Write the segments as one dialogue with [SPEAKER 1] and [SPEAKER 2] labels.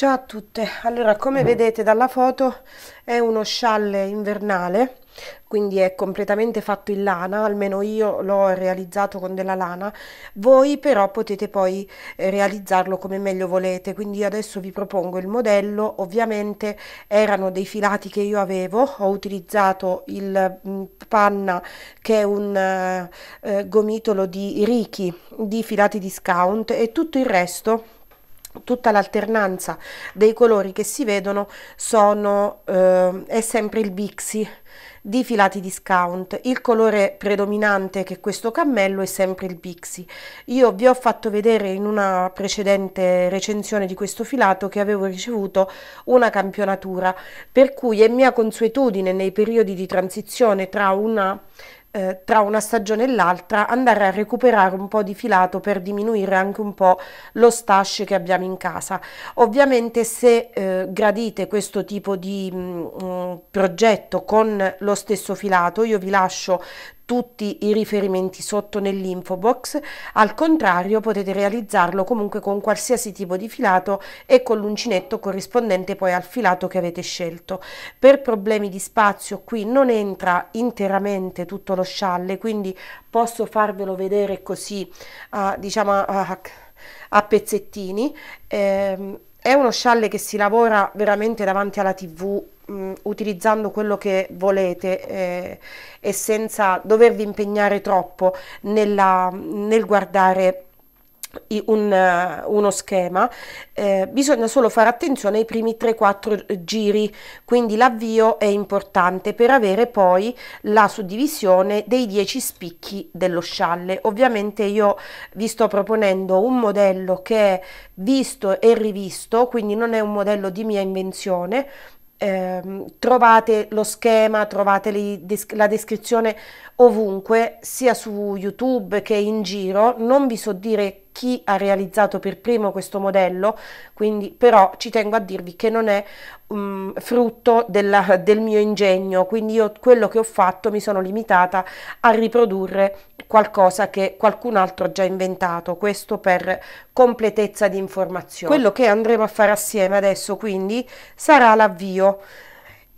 [SPEAKER 1] Ciao a tutte, allora come vedete dalla foto è uno scialle invernale, quindi è completamente fatto in lana, almeno io l'ho realizzato con della lana, voi però potete poi eh, realizzarlo come meglio volete, quindi adesso vi propongo il modello, ovviamente erano dei filati che io avevo, ho utilizzato il mm, panna che è un eh, eh gomitolo di Riki, di filati discount e tutto il resto tutta l'alternanza dei colori che si vedono sono, eh, è sempre il Bixi di Filati Discount. Il colore predominante che questo cammello è sempre il Bixi. Io vi ho fatto vedere in una precedente recensione di questo filato che avevo ricevuto una campionatura, per cui è mia consuetudine nei periodi di transizione tra una eh, tra una stagione e l'altra andare a recuperare un po' di filato per diminuire anche un po' lo stash che abbiamo in casa. Ovviamente se eh, gradite questo tipo di mh, mm, mh, progetto con lo stesso filato, io vi lascio tutti i riferimenti sotto nell'info box, al contrario potete realizzarlo comunque con qualsiasi tipo di filato e con l'uncinetto corrispondente poi al filato che avete scelto. Per problemi di spazio qui non entra interamente tutto lo scialle, quindi posso farvelo vedere così, uh, diciamo a, a pezzettini. Eh, è uno scialle che si lavora veramente davanti alla tv mh, utilizzando quello che volete eh, e senza dovervi impegnare troppo nella, nel guardare un, eh, uno schema, eh, bisogna solo fare attenzione ai primi 3-4 giri, quindi l'avvio è importante per avere poi la suddivisione dei 10 spicchi dello scialle. Ovviamente io vi sto proponendo un modello che è visto e rivisto, quindi non è un modello di mia invenzione, eh, trovate lo schema, trovate desc la descrizione ovunque, sia su YouTube che in giro. Non vi so dire chi ha realizzato per primo questo modello, quindi però ci tengo a dirvi che non è um, frutto della, del mio ingegno, quindi io quello che ho fatto mi sono limitata a riprodurre qualcosa che qualcun altro ha già inventato, questo per completezza di informazione. Quello che andremo a fare assieme adesso quindi sarà l'avvio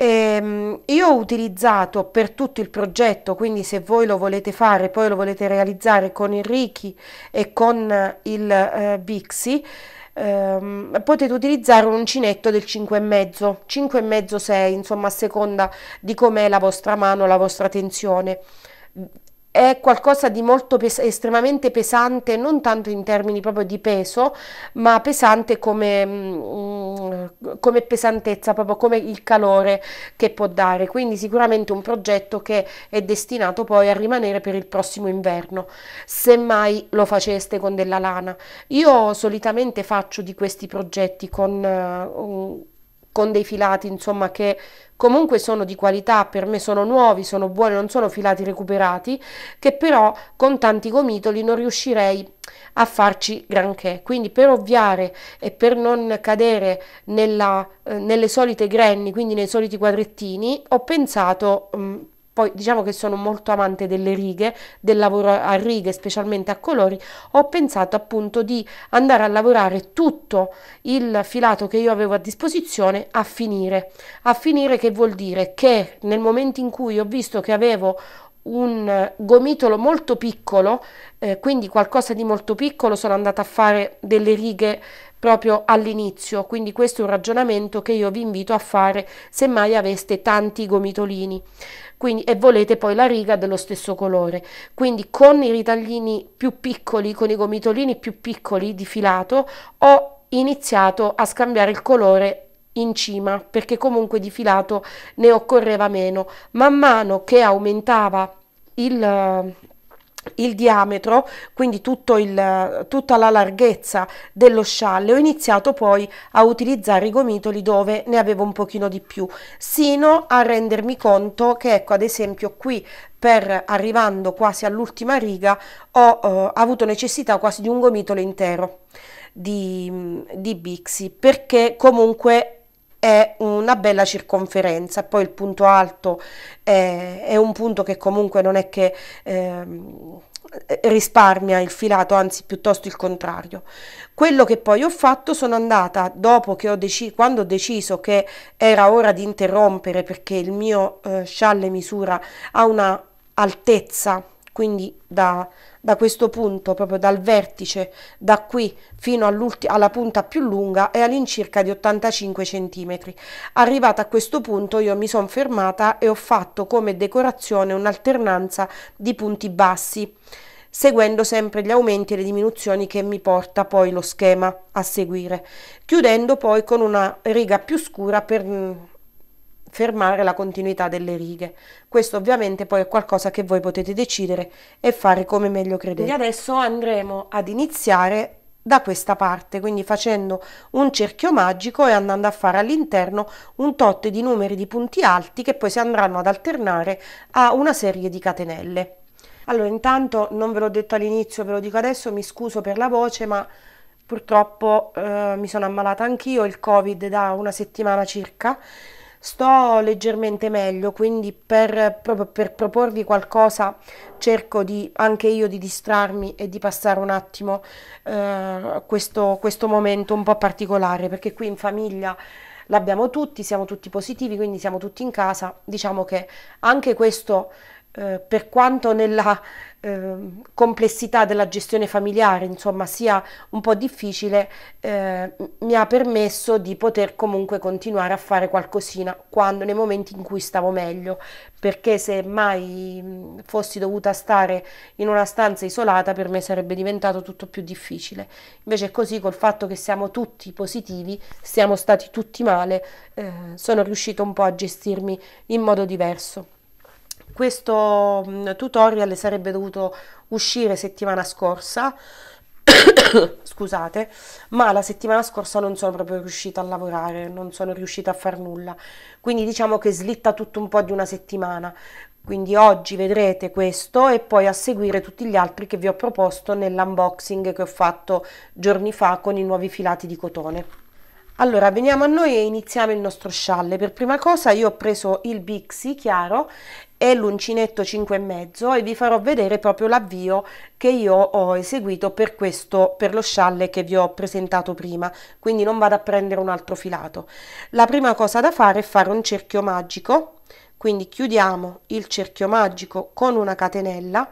[SPEAKER 1] e ehm, io ho utilizzato per tutto il progetto, quindi se voi lo volete fare, poi lo volete realizzare con il Riki e con eh, il eh, Bixi, ehm, potete utilizzare un uncinetto del 5,5, 5,5-6, insomma a seconda di com'è la vostra mano, la vostra tensione è qualcosa di molto pes estremamente pesante, non tanto in termini proprio di peso, ma pesante come, mh, mm, come pesantezza, proprio come il calore che può dare. Quindi sicuramente un progetto che è destinato poi a rimanere per il prossimo inverno, semmai lo faceste con della lana. Io solitamente faccio di questi progetti con... Uh, con dei filati insomma che comunque sono di qualità, per me sono nuovi, sono buoni, non sono filati recuperati, che però con tanti gomitoli non riuscirei a farci granché. Quindi per ovviare e per non cadere nella, eh, nelle solite granny, quindi nei soliti quadrettini, ho pensato mh, mm, poi diciamo che sono molto amante delle righe, del lavoro a righe, specialmente a colori, ho pensato appunto di andare a lavorare tutto il filato che io avevo a disposizione a finire. A finire che vuol dire che nel momento in cui ho visto che avevo un eh, gomitolo molto piccolo, eh, quindi qualcosa di molto piccolo, sono andata a fare delle righe proprio all'inizio, quindi questo è un ragionamento che io vi invito a fare se mai aveste tanti gomitolini quindi, e volete poi la riga dello stesso colore. Quindi con i ritaglini più piccoli, con i gomitolini più piccoli di filato, ho iniziato a scambiare il colore in cima perché comunque di filato ne occorreva meno man mano che aumentava il il diametro, quindi il, tutta la larghezza dello scialle, ho iniziato poi a utilizzare i gomitoli dove ne avevo un pochino di più, sino a rendermi conto che ecco ad esempio qui per arrivando quasi all'ultima riga ho eh, avuto necessità quasi di un gomitolo intero di, di Bixi perché comunque è una bella circonferenza. Poi il punto alto è, eh, è un punto che comunque non è che eh, risparmia il filato, anzi piuttosto il contrario. Quello che poi ho fatto sono andata dopo che ho deciso, quando ho deciso che era ora di interrompere perché il mio eh, scialle misura ha una altezza quindi da, da questo punto, proprio dal vertice, da qui fino alla punta più lunga è all'incirca di 85 cm. Arrivata a questo punto io mi sono fermata e ho fatto come decorazione un'alternanza di punti bassi seguendo sempre gli aumenti e le diminuzioni che mi porta poi lo schema a seguire, chiudendo poi con una riga più scura per fermare la continuità delle righe. Questo ovviamente poi è qualcosa che voi potete decidere e fare come meglio credete. Quindi adesso andremo ad iniziare da questa parte, quindi facendo un cerchio magico e andando a fare all'interno un tot di numeri di punti alti che poi si andranno ad alternare a una serie di catenelle. Allora, intanto non ve l'ho detto all'inizio, ve lo dico adesso, mi scuso per la voce, ma purtroppo eh, mi sono ammalata anch'io, il Covid da una settimana circa Sto leggermente meglio, quindi per, proprio per proporvi qualcosa cerco di, anche io di distrarmi e di passare un attimo eh, questo, questo momento un po' particolare, perché qui in famiglia l'abbiamo tutti, siamo tutti positivi, quindi siamo tutti in casa. Diciamo che anche questo, eh, per quanto nella Ehm, complessità della gestione familiare, insomma, sia un po' difficile, eh, mi ha permesso di poter comunque continuare a fare qualcosina quando, nei momenti in cui stavo meglio, perché se mai fossi dovuta stare in una stanza isolata per me sarebbe diventato tutto più difficile. Invece così col fatto che siamo tutti positivi, siamo stati tutti male, eh, sono riuscito un po' a gestirmi in modo diverso. Questo mm, tutorial sarebbe dovuto uscire settimana scorsa, scusate, ma la settimana scorsa non sono proprio riuscita a lavorare, non sono riuscita a far nulla, quindi diciamo che slitta tutto un po' di una settimana. Quindi oggi vedrete questo e poi a seguire tutti gli altri che vi ho proposto nell'unboxing che ho fatto giorni fa con i nuovi filati di cotone. Allora veniamo a noi e iniziamo il nostro scialle. Per prima cosa io ho preso il Bixi chiaro e l'uncinetto 5,5 e vi farò vedere proprio l'avvio che io ho eseguito per questo per lo scialle che vi ho presentato prima quindi non vado a prendere un altro filato la prima cosa da fare è fare un cerchio magico quindi chiudiamo il cerchio magico con una catenella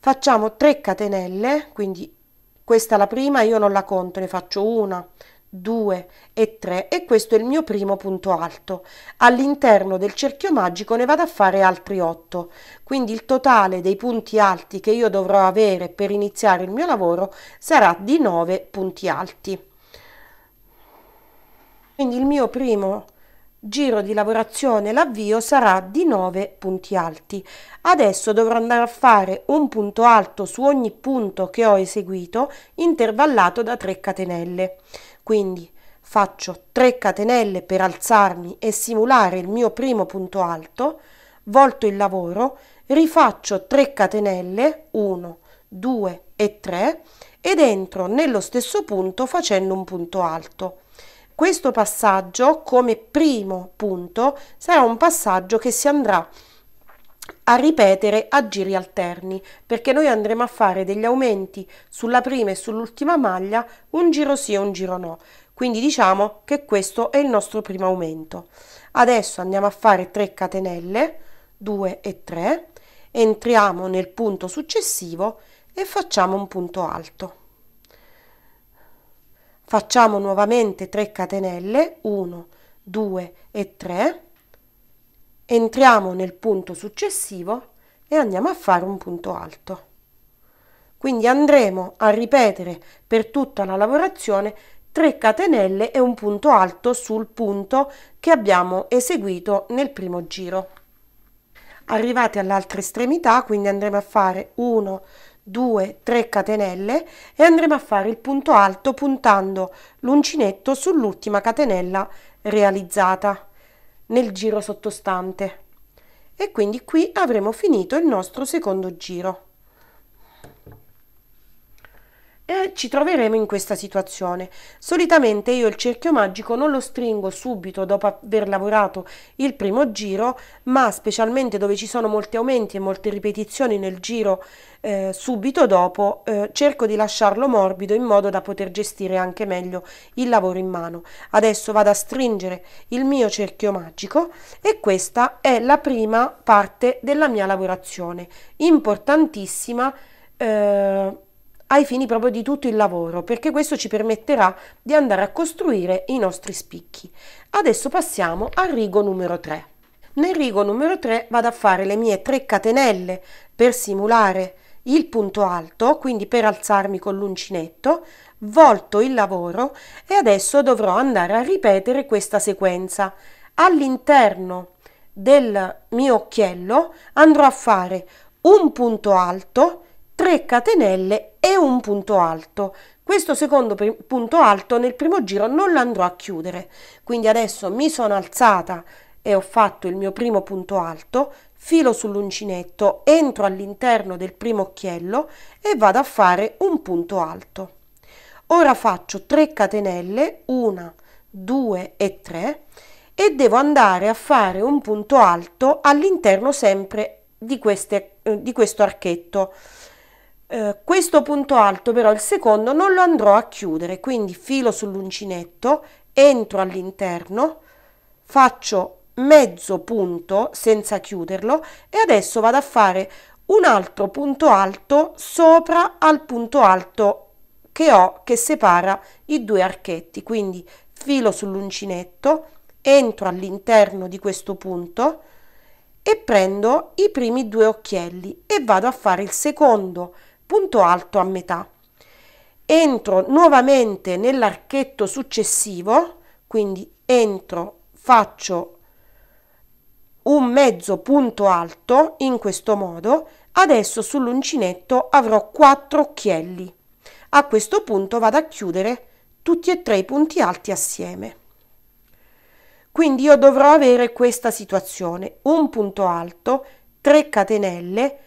[SPEAKER 1] facciamo 3 catenelle quindi questa è la prima io non la conto ne faccio una 2 e 3 e questo è il mio primo punto alto. All'interno del cerchio magico ne vado a fare altri 8, quindi il totale dei punti alti che io dovrò avere per iniziare il mio lavoro sarà di 9 punti alti. Quindi il mio primo giro di lavorazione l'avvio sarà di 9 punti alti adesso dovrò andare a fare un punto alto su ogni punto che ho eseguito intervallato da 3 catenelle quindi faccio 3 catenelle per alzarmi e simulare il mio primo punto alto, volto il lavoro, rifaccio 3 catenelle, 1, 2 e 3 ed entro nello stesso punto facendo un punto alto. Questo passaggio come primo punto sarà un passaggio che si andrà a a ripetere a giri alterni perché noi andremo a fare degli aumenti sulla prima e sull'ultima maglia un giro sì e un giro no quindi diciamo che questo è il nostro primo aumento adesso andiamo a fare 3 catenelle 2 e 3 entriamo nel punto successivo e facciamo un punto alto facciamo nuovamente 3 catenelle 1 2 e 3 entriamo nel punto successivo e andiamo a fare un punto alto. Quindi andremo a ripetere per tutta la lavorazione 3 catenelle e un punto alto sul punto che abbiamo eseguito nel primo giro. Arrivati all'altra estremità, quindi andremo a fare 1, 2, 3 catenelle e andremo a fare il punto alto puntando l'uncinetto sull'ultima catenella realizzata nel giro sottostante e quindi qui avremo finito il nostro secondo giro eh, ci troveremo in questa situazione. Solitamente io il cerchio magico non lo stringo subito dopo aver lavorato il primo giro, ma specialmente dove ci sono molti aumenti e molte ripetizioni nel giro eh, subito dopo, eh, cerco di lasciarlo morbido in modo da poter gestire anche meglio il lavoro in mano. Adesso vado a stringere il mio cerchio magico e questa è la prima parte della mia lavorazione, importantissima eh, ai fini proprio di tutto il lavoro, perché questo ci permetterà di andare a costruire i nostri spicchi. Adesso passiamo al rigo numero 3. Nel rigo numero 3 vado a fare le mie 3 catenelle per simulare il punto alto, quindi per alzarmi con l'uncinetto, volto il lavoro e adesso dovrò andare a ripetere questa sequenza. All'interno del mio occhiello andrò a fare un punto alto 3 catenelle e un punto alto. Questo secondo punto alto nel primo giro non lo andrò a chiudere, quindi adesso mi sono alzata e ho fatto il mio primo punto alto, filo sull'uncinetto, entro all'interno del primo occhiello e vado a fare un punto alto. Ora faccio 3 catenelle, 1, 2 e 3 e devo andare a fare un punto alto all'interno sempre di, queste, eh, di questo archetto. Eh, questo punto alto però il secondo non lo andrò a chiudere quindi filo sull'uncinetto entro all'interno faccio mezzo punto senza chiuderlo e adesso vado a fare un altro punto alto sopra al punto alto che ho che separa i due archetti quindi filo sull'uncinetto entro all'interno di questo punto e prendo i primi due occhielli e vado a fare il secondo punto alto a metà. Entro nuovamente nell'archetto successivo, quindi entro, faccio un mezzo punto alto in questo modo. Adesso sull'uncinetto avrò quattro occhielli. A questo punto vado a chiudere tutti e tre i punti alti assieme. Quindi io dovrò avere questa situazione, un punto alto, 3 catenelle,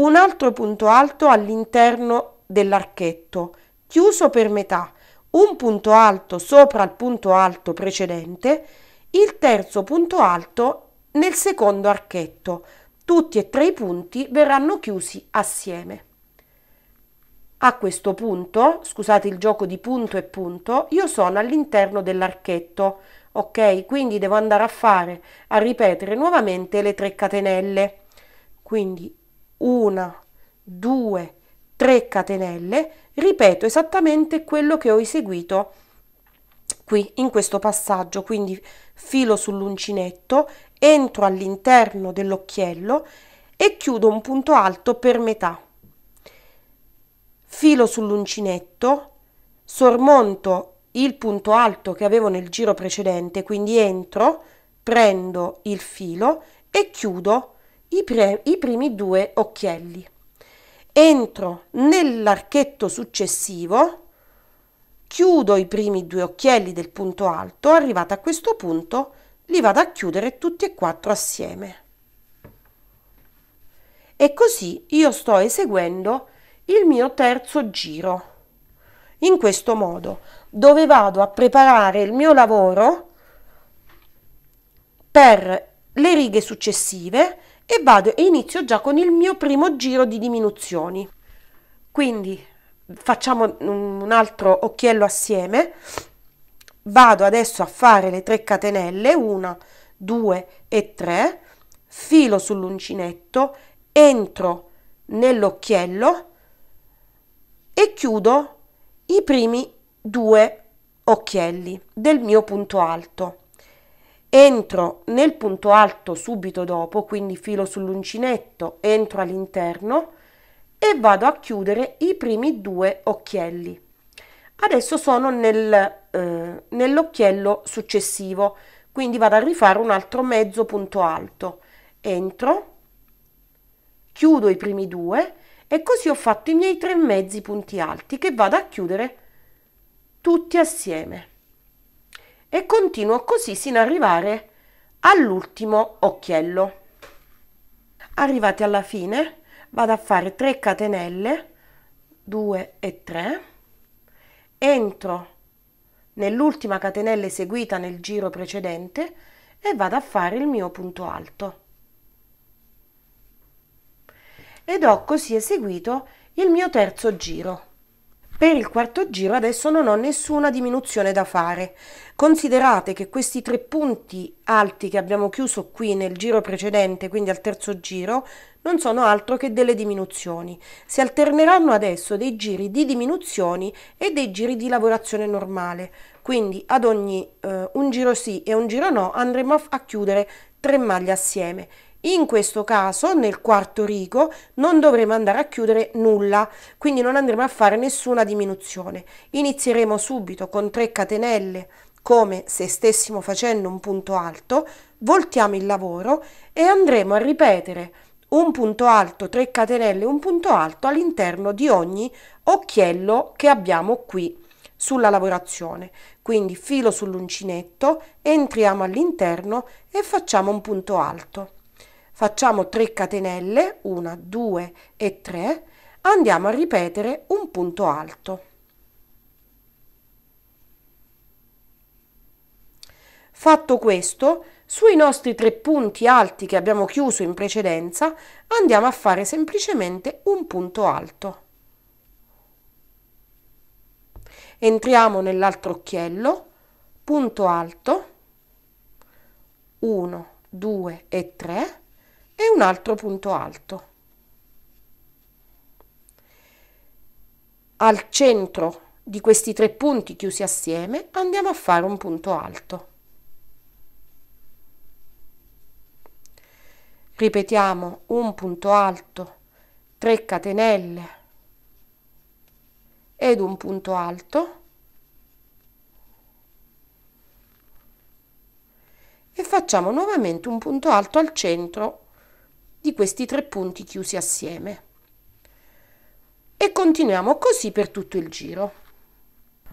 [SPEAKER 1] un altro punto alto all'interno dell'archetto, chiuso per metà, un punto alto sopra il punto alto precedente, il terzo punto alto nel secondo archetto. Tutti e tre i punti verranno chiusi assieme. A questo punto, scusate il gioco di punto e punto, io sono all'interno dell'archetto, ok? Quindi devo andare a fare, a ripetere nuovamente le tre catenelle. Quindi una, due, tre catenelle, ripeto esattamente quello che ho eseguito qui in questo passaggio, quindi filo sull'uncinetto, entro all'interno dell'occhiello e chiudo un punto alto per metà. Filo sull'uncinetto, sormonto il punto alto che avevo nel giro precedente, quindi entro, prendo il filo e chiudo i, pre, i primi due occhielli. Entro nell'archetto successivo, chiudo i primi due occhielli del punto alto, arrivato a questo punto li vado a chiudere tutti e quattro assieme. E così io sto eseguendo il mio terzo giro. In questo modo, dove vado a preparare il mio lavoro per le righe successive e vado e inizio già con il mio primo giro di diminuzioni. Quindi facciamo un altro occhiello assieme. Vado adesso a fare le 3 catenelle, 1, 2 e 3, filo sull'uncinetto, entro nell'occhiello e chiudo i primi due occhielli del mio punto alto entro nel punto alto subito dopo, quindi filo sull'uncinetto, entro all'interno e vado a chiudere i primi due occhielli. Adesso sono nel, eh, nell'occhiello successivo, quindi vado a rifare un altro mezzo punto alto. Entro, chiudo i primi due e così ho fatto i miei tre mezzi punti alti che vado a chiudere tutti assieme e continuo così sino ad arrivare all'ultimo occhiello. Arrivati alla fine vado a fare 3 catenelle, 2 e 3, entro nell'ultima catenella eseguita nel giro precedente e vado a fare il mio punto alto. Ed ho così eseguito il mio terzo giro. Per il quarto giro adesso non ho nessuna diminuzione da fare. Considerate che questi tre punti alti che abbiamo chiuso qui nel giro precedente, quindi al terzo giro, non sono altro che delle diminuzioni. Si alterneranno adesso dei giri di diminuzioni e dei giri di lavorazione normale. Quindi ad ogni eh, un giro sì e un giro no andremo a, a chiudere tre maglie assieme in questo caso, nel quarto rigo, non dovremo andare a chiudere nulla, quindi non andremo a fare nessuna diminuzione. Inizieremo subito con 3 catenelle come se stessimo facendo un punto alto, voltiamo il lavoro e andremo a ripetere un punto alto, 3 catenelle, un punto alto all'interno di ogni occhiello che abbiamo qui sulla lavorazione. Quindi filo sull'uncinetto, entriamo all'interno e facciamo un punto alto. Facciamo 3 catenelle, 1, 2 e 3, andiamo a ripetere un punto alto. Fatto questo, sui nostri tre punti alti che abbiamo chiuso in precedenza, andiamo a fare semplicemente un punto alto. Entriamo nell'altro occhiello, punto alto, 1, 2 e 3, e un altro punto alto. Al centro di questi tre punti chiusi assieme andiamo a fare un punto alto. Ripetiamo un punto alto, 3 catenelle ed un punto alto. e facciamo nuovamente un punto alto al centro di questi tre punti chiusi assieme. E continuiamo così per tutto il giro.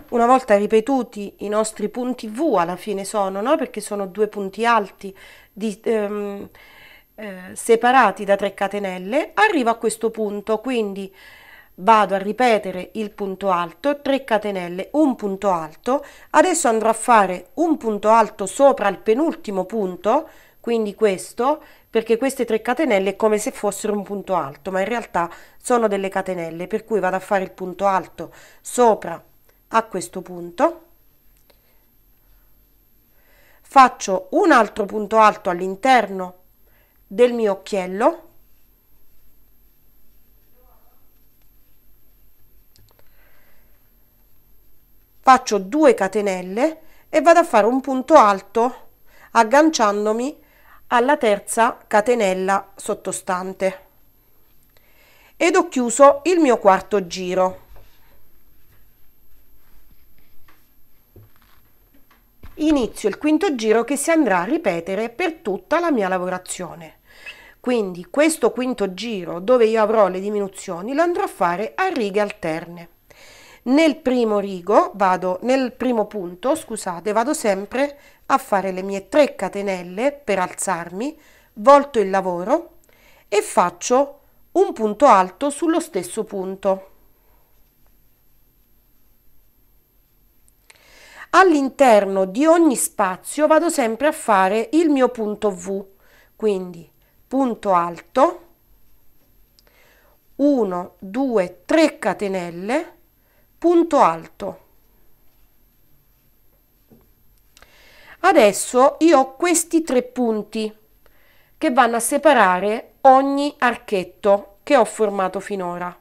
[SPEAKER 1] Una volta ripetuti i nostri punti V alla fine sono, no? perché sono due punti alti di, ehm, eh, separati da tre catenelle, arrivo a questo punto, quindi vado a ripetere il punto alto, 3 catenelle, un punto alto, adesso andrò a fare un punto alto sopra il penultimo punto, quindi questo, perché queste tre catenelle è come se fossero un punto alto ma in realtà sono delle catenelle per cui vado a fare il punto alto sopra a questo punto faccio un altro punto alto all'interno del mio occhiello faccio 2 catenelle e vado a fare un punto alto agganciandomi a alla terza catenella sottostante ed ho chiuso il mio quarto giro inizio il quinto giro che si andrà a ripetere per tutta la mia lavorazione quindi questo quinto giro dove io avrò le diminuzioni lo andrò a fare a righe alterne nel primo rigo vado nel primo punto scusate vado sempre a fare le mie 3 catenelle per alzarmi, volto il lavoro e faccio un punto alto sullo stesso punto. All'interno di ogni spazio vado sempre a fare il mio punto V, quindi punto alto, 1, 2, 3 catenelle, punto alto. Adesso io ho questi tre punti che vanno a separare ogni archetto che ho formato finora.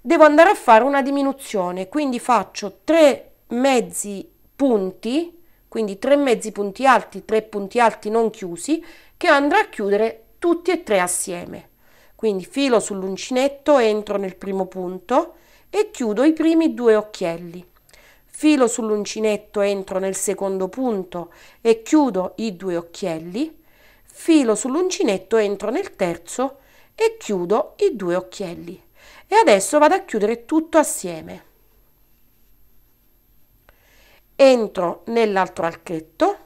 [SPEAKER 1] Devo andare a fare una diminuzione, quindi faccio tre mezzi punti, quindi tre mezzi punti alti, tre punti alti non chiusi, che andrò a chiudere tutti e tre assieme. Quindi filo sull'uncinetto, entro nel primo punto e chiudo i primi due occhielli filo sull'uncinetto entro nel secondo punto e chiudo i due occhielli, filo sull'uncinetto entro nel terzo e chiudo i due occhielli. E adesso vado a chiudere tutto assieme. Entro nell'altro archetto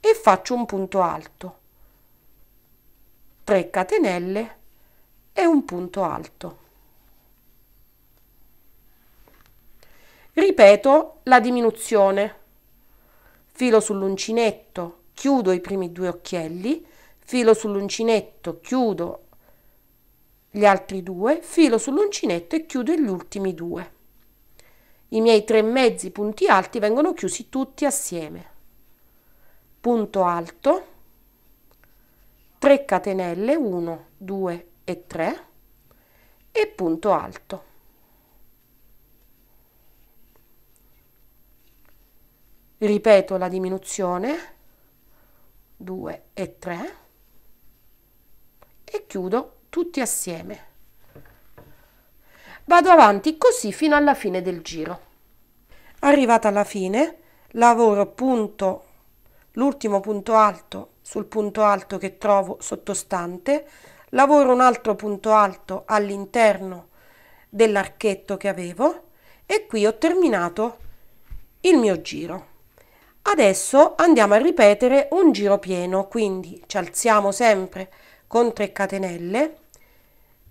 [SPEAKER 1] e faccio un punto alto, 3 catenelle e un punto alto. ripeto la diminuzione. Filo sull'uncinetto, chiudo i primi due occhielli, filo sull'uncinetto, chiudo gli altri due, filo sull'uncinetto e chiudo gli ultimi due. I miei tre mezzi punti alti vengono chiusi tutti assieme. Punto alto, 3 catenelle 1, 2 e 3 e punto alto. ripeto la diminuzione 2 e 3 e chiudo tutti assieme vado avanti così fino alla fine del giro arrivata alla fine lavoro punto l'ultimo punto alto sul punto alto che trovo sottostante lavoro un altro punto alto all'interno dell'archetto che avevo e qui ho terminato il mio giro Adesso andiamo a ripetere un giro pieno, quindi ci alziamo sempre con 3 catenelle,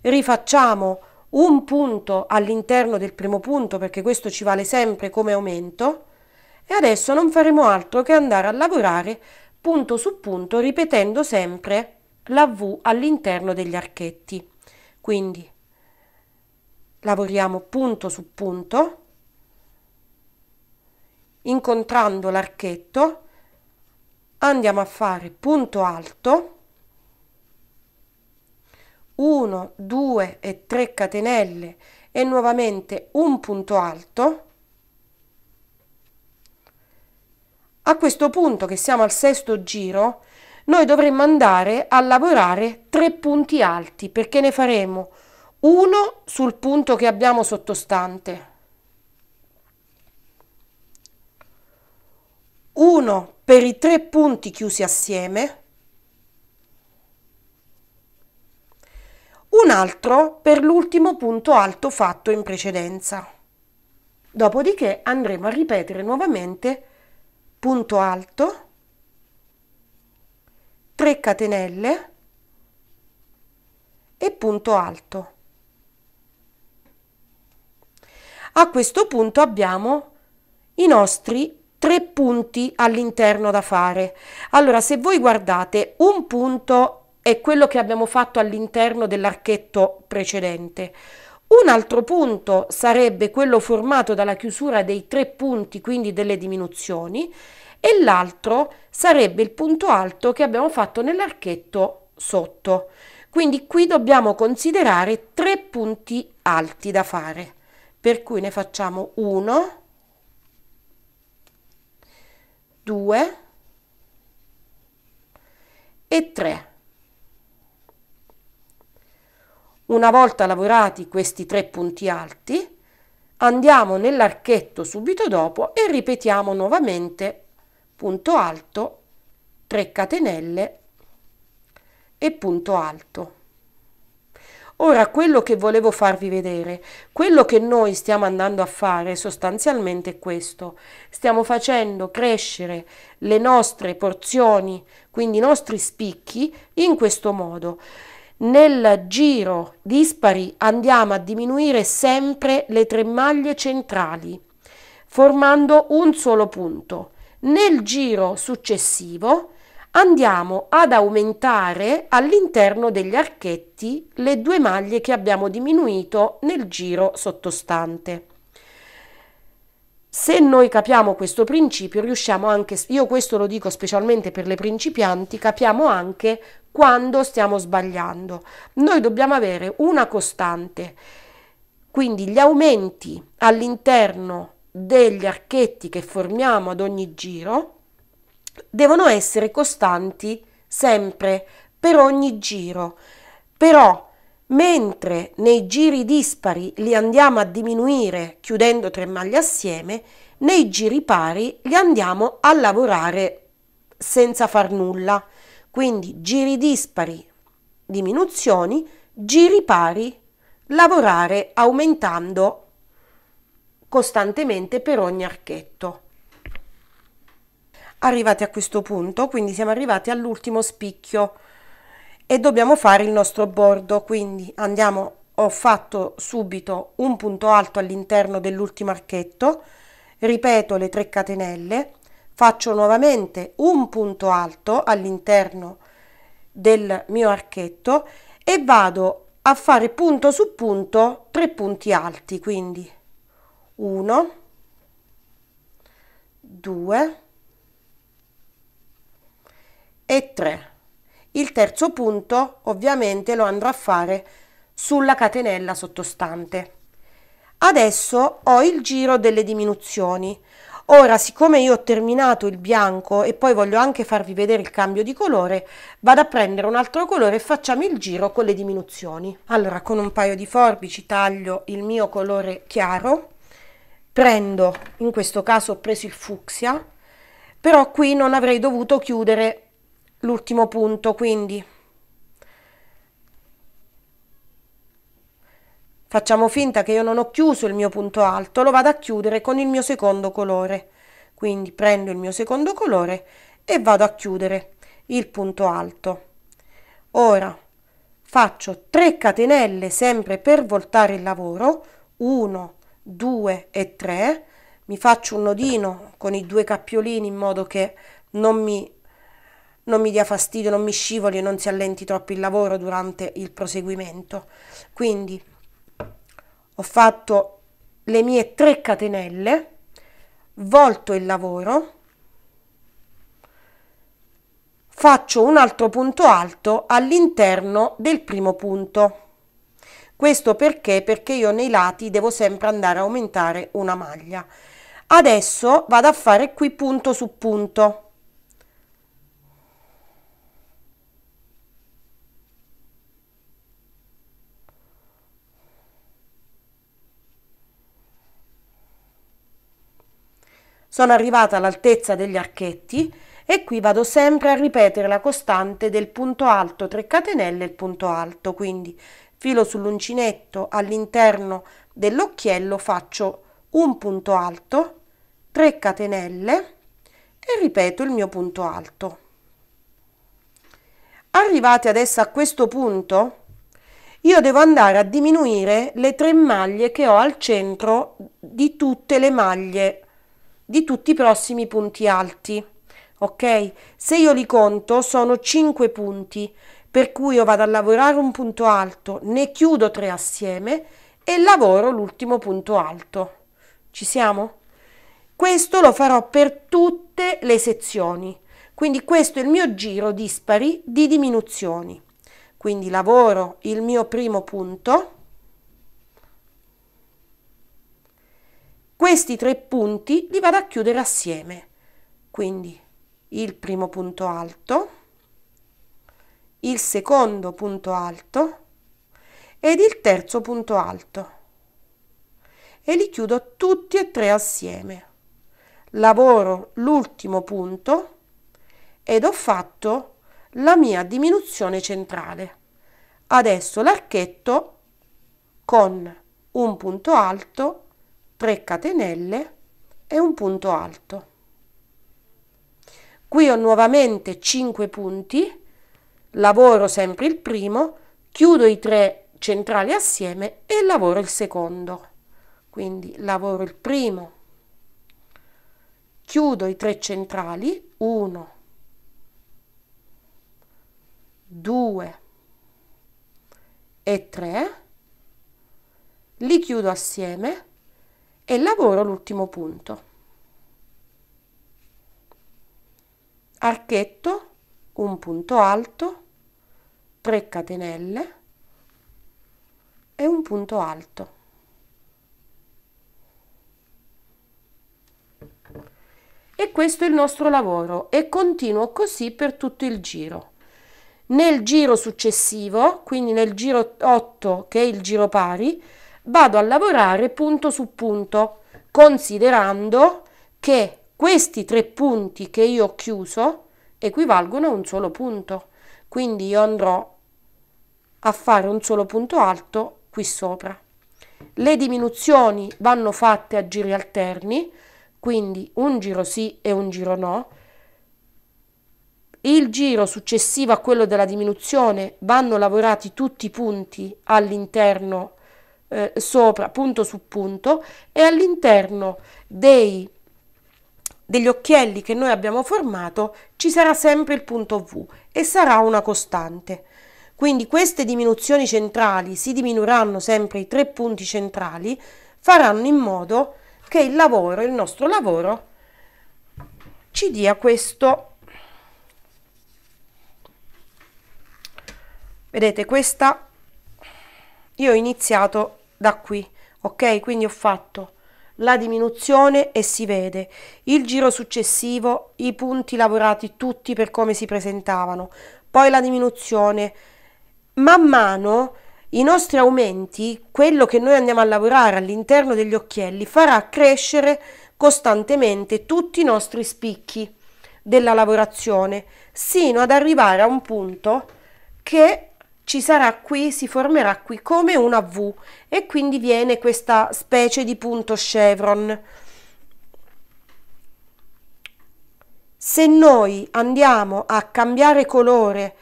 [SPEAKER 1] rifacciamo un punto all'interno del primo punto perché questo ci vale sempre come aumento e adesso non faremo altro che andare a lavorare punto su punto ripetendo sempre la V all'interno degli archetti. Quindi lavoriamo punto su punto incontrando l'archetto andiamo a fare punto alto 1 2 e 3 catenelle e nuovamente un punto alto a questo punto che siamo al sesto giro noi dovremmo andare a lavorare tre punti alti perché ne faremo uno sul punto che abbiamo sottostante 1 per i tre punti chiusi assieme, un altro per l'ultimo punto alto fatto in precedenza. Dopodiché andremo a ripetere nuovamente punto alto, 3 catenelle e punto alto. A questo punto abbiamo i nostri tre punti all'interno da fare. Allora, se voi guardate, un punto è quello che abbiamo fatto all'interno dell'archetto precedente. Un altro punto sarebbe quello formato dalla chiusura dei tre punti, quindi delle diminuzioni, e l'altro sarebbe il punto alto che abbiamo fatto nell'archetto sotto. Quindi qui dobbiamo considerare tre punti alti da fare, per cui ne facciamo uno, 2 e 3. Una volta lavorati questi tre punti alti, andiamo nell'archetto subito dopo e ripetiamo nuovamente punto alto, 3 catenelle e punto alto. Ora, quello che volevo farvi vedere, quello che noi stiamo andando a fare sostanzialmente è questo. Stiamo facendo crescere le nostre porzioni, quindi i nostri spicchi, in questo modo. Nel giro dispari andiamo a diminuire sempre le tre maglie centrali, formando un solo punto. Nel giro successivo andiamo ad aumentare all'interno degli archetti le due maglie che abbiamo diminuito nel giro sottostante. Se noi capiamo questo principio, riusciamo anche, io questo lo dico specialmente per le principianti, capiamo anche quando stiamo sbagliando. Noi dobbiamo avere una costante, quindi gli aumenti all'interno degli archetti che formiamo ad ogni giro devono essere costanti sempre per ogni giro. Però mentre nei giri dispari li andiamo a diminuire chiudendo tre maglie assieme, nei giri pari li andiamo a lavorare senza far nulla. Quindi giri dispari, diminuzioni, giri pari, lavorare aumentando costantemente per ogni archetto arrivati a questo punto quindi siamo arrivati all'ultimo spicchio e dobbiamo fare il nostro bordo quindi andiamo ho fatto subito un punto alto all'interno dell'ultimo archetto ripeto le 3 catenelle faccio nuovamente un punto alto all'interno del mio archetto e vado a fare punto su punto 3 punti alti quindi 1 2 e 3. Il terzo punto ovviamente lo andrò a fare sulla catenella sottostante. Adesso ho il giro delle diminuzioni. Ora, siccome io ho terminato il bianco e poi voglio anche farvi vedere il cambio di colore, vado a prendere un altro colore e facciamo il giro con le diminuzioni. Allora, con un paio di forbici taglio il mio colore chiaro, prendo, in questo caso ho preso il fucsia, però qui non avrei dovuto chiudere l'ultimo punto, quindi facciamo finta che io non ho chiuso il mio punto alto, lo vado a chiudere con il mio secondo colore. Quindi prendo il mio secondo colore e vado a chiudere il punto alto. Ora faccio 3 catenelle sempre per voltare il lavoro, 1, 2 e 3, mi faccio un nodino con i due cappiolini in modo che non mi non mi dia fastidio, non mi scivoli e non si allenti troppo il lavoro durante il proseguimento. Quindi ho fatto le mie tre catenelle, volto il lavoro, faccio un altro punto alto all'interno del primo punto. Questo perché? Perché io nei lati devo sempre andare a aumentare una maglia. Adesso vado a fare qui punto su punto. Sono arrivata all'altezza degli archetti e qui vado sempre a ripetere la costante del punto alto 3 catenelle il punto alto, quindi filo sull'uncinetto all'interno dell'occhiello faccio un punto alto, 3 catenelle e ripeto il mio punto alto. Arrivati adesso a questo punto, io devo andare a diminuire le tre maglie che ho al centro di tutte le maglie di tutti i prossimi punti alti. Ok? Se io li conto sono 5 punti, per cui io vado a lavorare un punto alto, ne chiudo 3 assieme e lavoro l'ultimo punto alto. Ci siamo? Questo lo farò per tutte le sezioni. Quindi questo è il mio giro dispari di diminuzioni. Quindi lavoro il mio primo punto Questi tre punti li vado a chiudere assieme. Quindi il primo punto alto, il secondo punto alto ed il terzo punto alto. E li chiudo tutti e tre assieme. Lavoro l'ultimo punto ed ho fatto la mia diminuzione centrale. Adesso l'archetto con un punto alto 3 catenelle e un punto alto qui ho nuovamente 5 punti lavoro sempre il primo chiudo i tre centrali assieme e lavoro il secondo quindi lavoro il primo chiudo i tre centrali 1 2 e 3 li chiudo assieme e lavoro l'ultimo punto. Archetto, un punto alto, 3 catenelle e un punto alto. E questo è il nostro lavoro e continuo così per tutto il giro. Nel giro successivo, quindi nel giro 8 che è il giro pari, vado a lavorare punto su punto, considerando che questi tre punti che io ho chiuso equivalgono a un solo punto. Quindi io andrò a fare un solo punto alto qui sopra. Le diminuzioni vanno fatte a giri alterni, quindi un giro sì e un giro no. Il giro successivo a quello della diminuzione vanno lavorati tutti i punti all'interno eh, sopra, punto su punto, e all'interno dei, degli occhielli che noi abbiamo formato ci sarà sempre il punto V e sarà una costante. Quindi queste diminuzioni centrali si diminuiranno sempre i tre punti centrali, faranno in modo che il lavoro, il nostro lavoro, ci dia questo vedete questa io ho iniziato da qui ok quindi ho fatto la diminuzione e si vede il giro successivo i punti lavorati tutti per come si presentavano poi la diminuzione man mano i nostri aumenti quello che noi andiamo a lavorare all'interno degli occhielli farà crescere costantemente tutti i nostri spicchi della lavorazione sino ad arrivare a un punto che ci sarà qui, si formerà qui come una V e quindi viene questa specie di punto chevron. Se noi andiamo a cambiare colore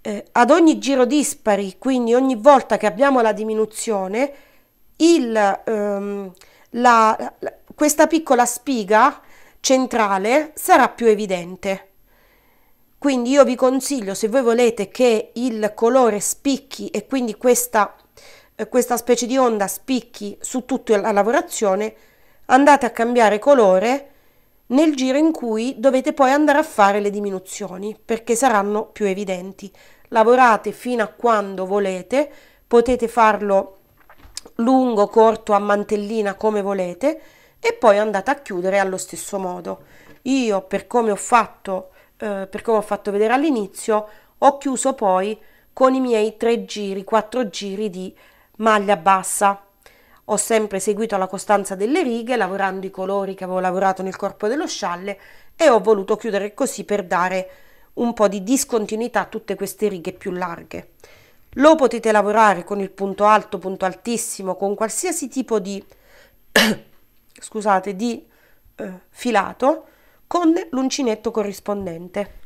[SPEAKER 1] eh, ad ogni giro dispari, quindi ogni volta che abbiamo la diminuzione, il, ehm, la, la, questa piccola spiga centrale sarà più evidente. Quindi io vi consiglio, se voi volete che il colore spicchi e quindi questa, eh, questa specie di onda spicchi su tutta la lavorazione, andate a cambiare colore nel giro in cui dovete poi andare a fare le diminuzioni perché saranno più evidenti. Lavorate fino a quando volete, potete farlo lungo, corto, a mantellina come volete e poi andate a chiudere allo stesso modo. Io per come ho fatto eh, come ho fatto vedere all'inizio, ho chiuso poi con i miei tre giri, quattro giri di maglia bassa. Ho sempre seguito la costanza delle righe, lavorando i colori che avevo lavorato nel corpo dello scialle e ho voluto chiudere così per dare un po' di discontinuità a tutte queste righe più larghe. Lo potete lavorare con il punto alto, punto altissimo, con qualsiasi tipo di, scusate, di eh, filato con l'uncinetto corrispondente.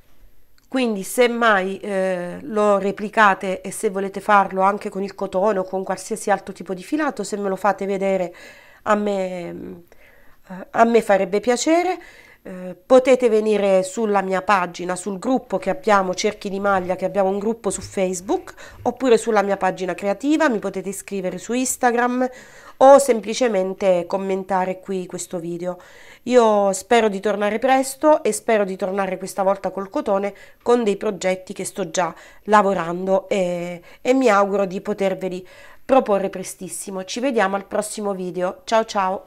[SPEAKER 1] Quindi se mai eh, lo replicate e se volete farlo anche con il cotone o con qualsiasi altro tipo di filato, se me lo fate vedere a me, eh, a me farebbe piacere. Eh, potete venire sulla mia pagina, sul gruppo che abbiamo Cerchi di Maglia, che abbiamo un gruppo su Facebook, oppure sulla mia pagina creativa, mi potete iscrivere su Instagram o semplicemente commentare qui questo video. Io spero di tornare presto e spero di tornare questa volta col cotone con dei progetti che sto già lavorando e, e mi auguro di poterveli proporre prestissimo. Ci vediamo al prossimo video. Ciao ciao!